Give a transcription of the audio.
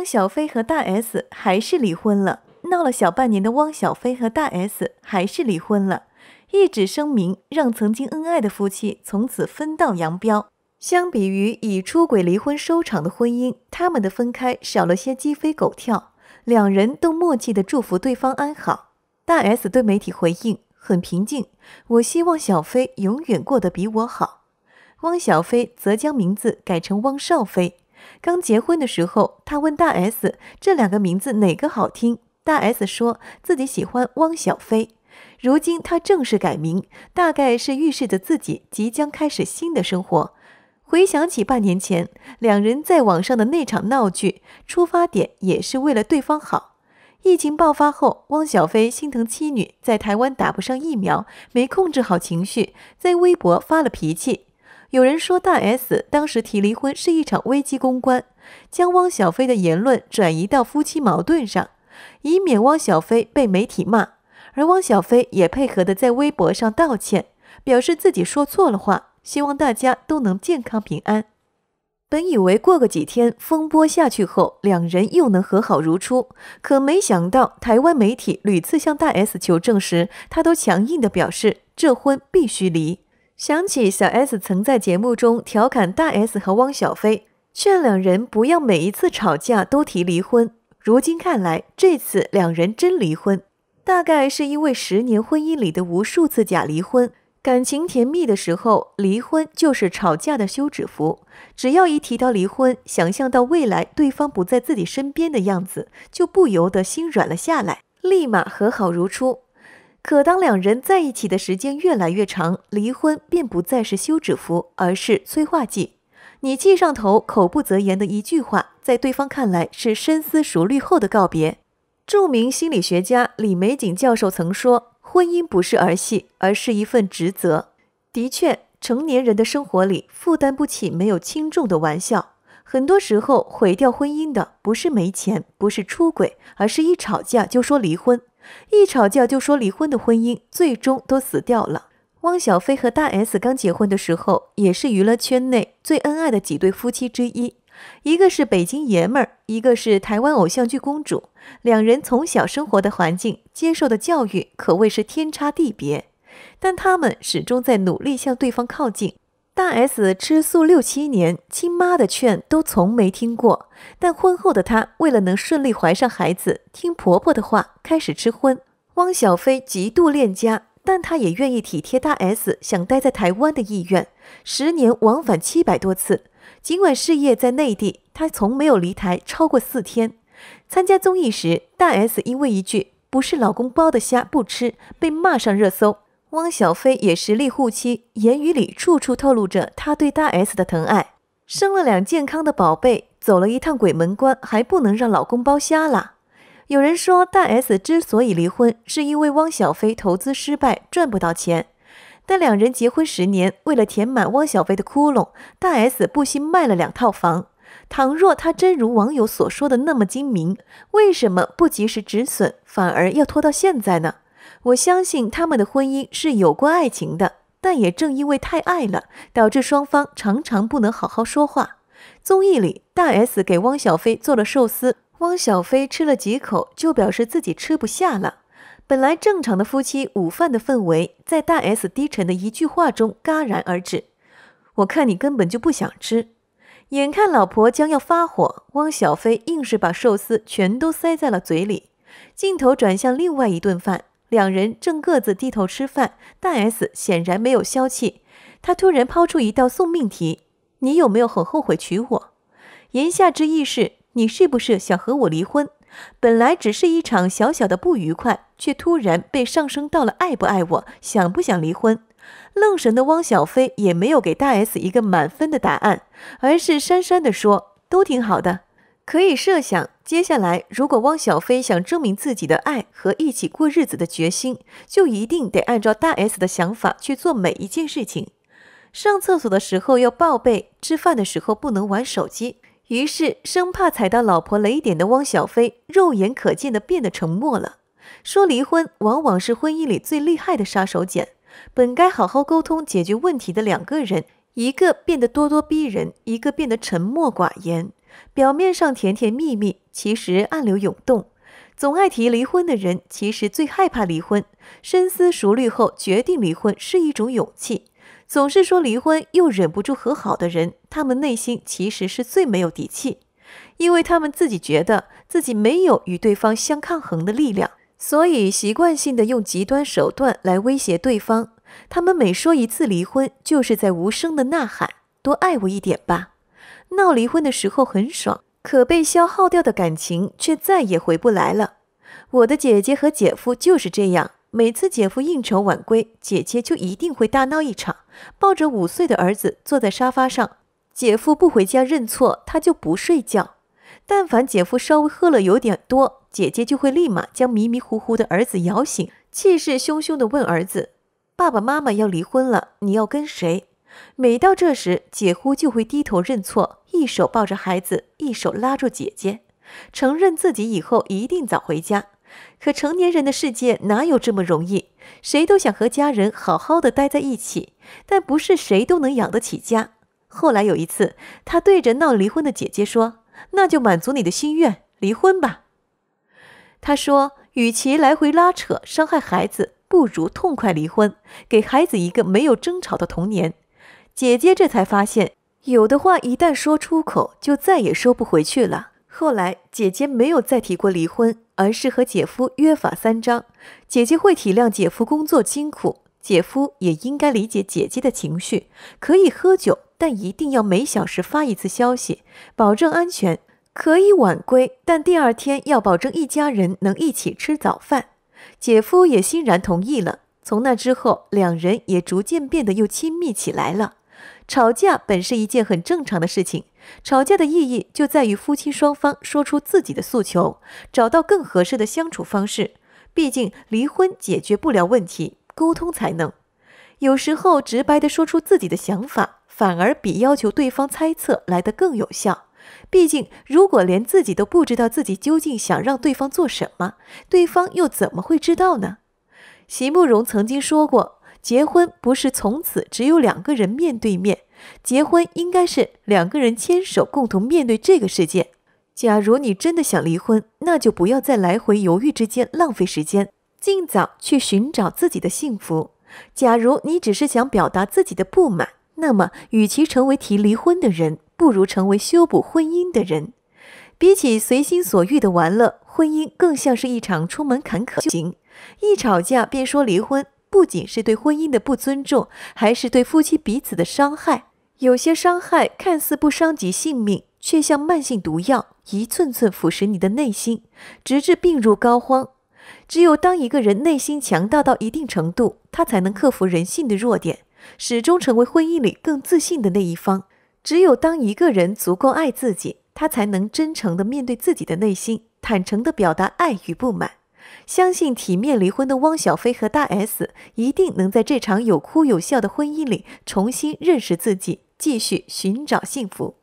汪小菲和大 S 还是离婚了，闹了小半年的汪小菲和大 S 还是离婚了，一纸声明让曾经恩爱的夫妻从此分道扬镳。相比于以出轨离婚收场的婚姻，他们的分开少了些鸡飞狗跳，两人都默契的祝福对方安好。大 S 对媒体回应很平静：“我希望小菲永远过得比我好。”汪小菲则将名字改成汪少菲。刚结婚的时候，他问大 S 这两个名字哪个好听，大 S 说自己喜欢汪小菲。如今他正式改名，大概是预示着自己即将开始新的生活。回想起半年前两人在网上的那场闹剧，出发点也是为了对方好。疫情爆发后，汪小菲心疼妻女在台湾打不上疫苗，没控制好情绪，在微博发了脾气。有人说，大 S 当时提离婚是一场危机公关，将汪小菲的言论转移到夫妻矛盾上，以免汪小菲被媒体骂。而汪小菲也配合的在微博上道歉，表示自己说错了话，希望大家都能健康平安。本以为过个几天风波下去后，两人又能和好如初，可没想到台湾媒体屡次向大 S 求证时，他都强硬的表示这婚必须离。想起小 S 曾在节目中调侃大 S 和汪小菲，劝两人不要每一次吵架都提离婚。如今看来，这次两人真离婚，大概是因为十年婚姻里的无数次假离婚。感情甜蜜的时候，离婚就是吵架的休止符。只要一提到离婚，想象到未来对方不在自己身边的样子，就不由得心软了下来，立马和好如初。可当两人在一起的时间越来越长，离婚便不再是休止符，而是催化剂。你记上头、口不择言的一句话，在对方看来是深思熟虑后的告别。著名心理学家李玫瑾教授曾说：“婚姻不是儿戏，而是一份职责。”的确，成年人的生活里负担不起没有轻重的玩笑。很多时候，毁掉婚姻的不是没钱，不是出轨，而是一吵架就说离婚。一吵架就说离婚的婚姻，最终都死掉了。汪小菲和大 S 刚结婚的时候，也是娱乐圈内最恩爱的几对夫妻之一。一个是北京爷们儿，一个是台湾偶像剧公主，两人从小生活的环境、接受的教育可谓是天差地别，但他们始终在努力向对方靠近。大 S 吃素六七年，亲妈的劝都从没听过。但婚后的她为了能顺利怀上孩子，听婆婆的话开始吃荤。汪小菲极度恋家，但他也愿意体贴大 S 想待在台湾的意愿，十年往返七百多次。尽管事业在内地，她从没有离台超过四天。参加综艺时，大 S 因为一句“不是老公包的虾不吃”被骂上热搜。汪小菲也实力护妻，言语里处处透露着他对大 S 的疼爱。生了两健康的宝贝，走了一趟鬼门关，还不能让老公包瞎了。有人说，大 S 之所以离婚，是因为汪小菲投资失败，赚不到钱。但两人结婚十年，为了填满汪小菲的窟窿，大 S 不惜卖了两套房。倘若他真如网友所说的那么精明，为什么不及时止损，反而要拖到现在呢？我相信他们的婚姻是有过爱情的，但也正因为太爱了，导致双方常常不能好好说话。综艺里，大 S 给汪小菲做了寿司，汪小菲吃了几口就表示自己吃不下了。本来正常的夫妻午饭的氛围，在大 S 低沉的一句话中戛然而止。我看你根本就不想吃。眼看老婆将要发火，汪小菲硬是把寿司全都塞在了嘴里。镜头转向另外一顿饭。两人正各自低头吃饭，大 S 显然没有消气，她突然抛出一道送命题：“你有没有很后悔娶我？”言下之意是，你是不是想和我离婚？本来只是一场小小的不愉快，却突然被上升到了爱不爱我，想不想离婚？愣神的汪小菲也没有给大 S 一个满分的答案，而是讪讪地说：“都挺好的。”可以设想，接下来如果汪小菲想证明自己的爱和一起过日子的决心，就一定得按照大 S 的想法去做每一件事情。上厕所的时候要报备，吃饭的时候不能玩手机。于是，生怕踩到老婆雷点的汪小菲，肉眼可见的变得沉默了。说离婚往往是婚姻里最厉害的杀手锏。本该好好沟通解决问题的两个人，一个变得咄咄逼人，一个变得沉默寡言。表面上甜甜蜜蜜，其实暗流涌动。总爱提离婚的人，其实最害怕离婚。深思熟虑后决定离婚是一种勇气。总是说离婚又忍不住和好的人，他们内心其实是最没有底气，因为他们自己觉得自己没有与对方相抗衡的力量，所以习惯性的用极端手段来威胁对方。他们每说一次离婚，就是在无声的呐喊：多爱我一点吧。闹离婚的时候很爽，可被消耗掉的感情却再也回不来了。我的姐姐和姐夫就是这样，每次姐夫应酬晚归，姐姐就一定会大闹一场，抱着五岁的儿子坐在沙发上。姐夫不回家认错，她就不睡觉。但凡姐夫稍微喝了有点多，姐姐就会立马将迷迷糊糊的儿子摇醒，气势汹汹地问儿子：“爸爸妈妈要离婚了，你要跟谁？”每到这时，姐夫就会低头认错。一手抱着孩子，一手拉住姐姐，承认自己以后一定早回家。可成年人的世界哪有这么容易？谁都想和家人好好的待在一起，但不是谁都能养得起家。后来有一次，他对着闹离婚的姐姐说：“那就满足你的心愿，离婚吧。”他说：“与其来回拉扯，伤害孩子，不如痛快离婚，给孩子一个没有争吵的童年。”姐姐这才发现。有的话一旦说出口，就再也收不回去了。后来姐姐没有再提过离婚，而是和姐夫约法三章：姐姐会体谅姐夫工作辛苦，姐夫也应该理解姐姐的情绪。可以喝酒，但一定要每小时发一次消息，保证安全；可以晚归，但第二天要保证一家人能一起吃早饭。姐夫也欣然同意了。从那之后，两人也逐渐变得又亲密起来了。吵架本是一件很正常的事情，吵架的意义就在于夫妻双方说出自己的诉求，找到更合适的相处方式。毕竟离婚解决不了问题，沟通才能。有时候直白的说出自己的想法，反而比要求对方猜测来得更有效。毕竟，如果连自己都不知道自己究竟想让对方做什么，对方又怎么会知道呢？席慕容曾经说过。结婚不是从此只有两个人面对面，结婚应该是两个人牵手共同面对这个世界。假如你真的想离婚，那就不要在来回犹豫之间浪费时间，尽早去寻找自己的幸福。假如你只是想表达自己的不满，那么与其成为提离婚的人，不如成为修补婚姻的人。比起随心所欲的玩乐，婚姻更像是一场充满坎坷的旅行，一吵架便说离婚。不仅是对婚姻的不尊重，还是对夫妻彼此的伤害。有些伤害看似不伤及性命，却像慢性毒药，一寸寸腐蚀你的内心，直至病入膏肓。只有当一个人内心强大到一定程度，他才能克服人性的弱点，始终成为婚姻里更自信的那一方。只有当一个人足够爱自己，他才能真诚的面对自己的内心，坦诚的表达爱与不满。相信体面离婚的汪小菲和大 S 一定能在这场有哭有笑的婚姻里重新认识自己，继续寻找幸福。